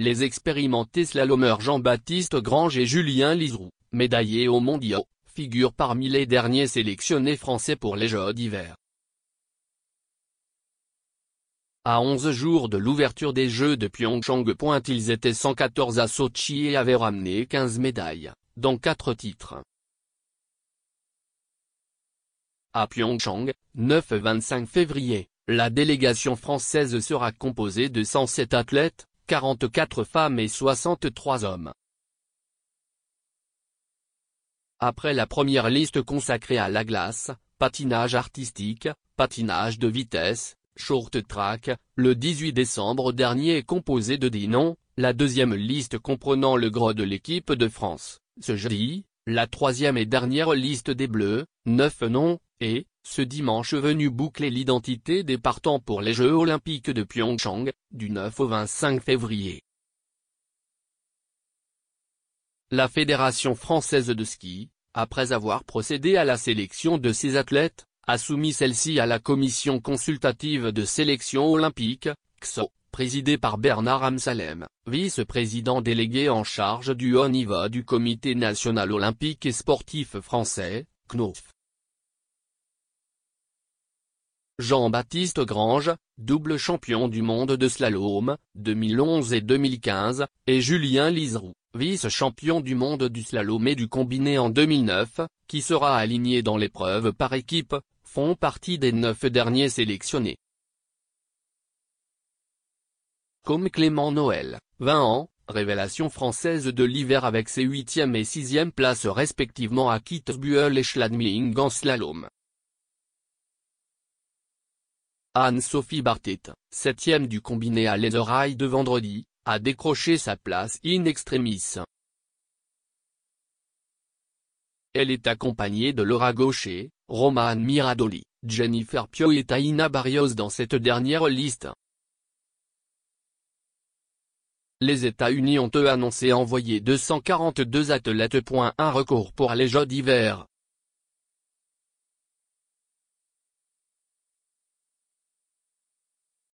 les expérimentés slalomeurs Jean-Baptiste Grange et Julien Liseroux, médaillés aux mondiaux, figurent parmi les derniers sélectionnés français pour les Jeux d'hiver. À 11 jours de l'ouverture des Jeux de Pyeongchang, ils étaient 114 à Sochi et avaient ramené 15 médailles, dont 4 titres. À Pyeongchang, 9-25 février, la délégation française sera composée de 107 athlètes, 44 femmes et 63 hommes. Après la première liste consacrée à la glace, patinage artistique, patinage de vitesse, short track, le 18 décembre dernier est composé de 10 noms, la deuxième liste comprenant le gros de l'équipe de France, ce jeudi, la troisième et dernière liste des Bleus, neuf noms, et, ce dimanche venu boucler l'identité des partants pour les Jeux Olympiques de Pyeongchang, du 9 au 25 février. La Fédération Française de Ski, après avoir procédé à la sélection de ses athlètes, a soumis celle-ci à la Commission Consultative de Sélection Olympique, XO présidé par Bernard Amsalem, vice-président délégué en charge du haut du Comité national olympique et sportif français, CNOF. Jean-Baptiste Grange, double champion du monde de slalom, 2011 et 2015, et Julien Liseroux, vice-champion du monde du slalom et du combiné en 2009, qui sera aligné dans l'épreuve par équipe, font partie des neuf derniers sélectionnés. comme Clément Noël, 20 ans, révélation française de l'hiver avec ses 8e et 6e places respectivement à Kitzbühel et Schladming en slalom. Anne-Sophie Bartet, 7 du combiné à l'Ederail de vendredi, a décroché sa place in extremis. Elle est accompagnée de Laura Gaucher, Romane Miradoli, Jennifer Pio et Taina Barrios dans cette dernière liste les États-Unis ont eux annoncé envoyer 242 athlètes. Un pour les Jeux d'hiver.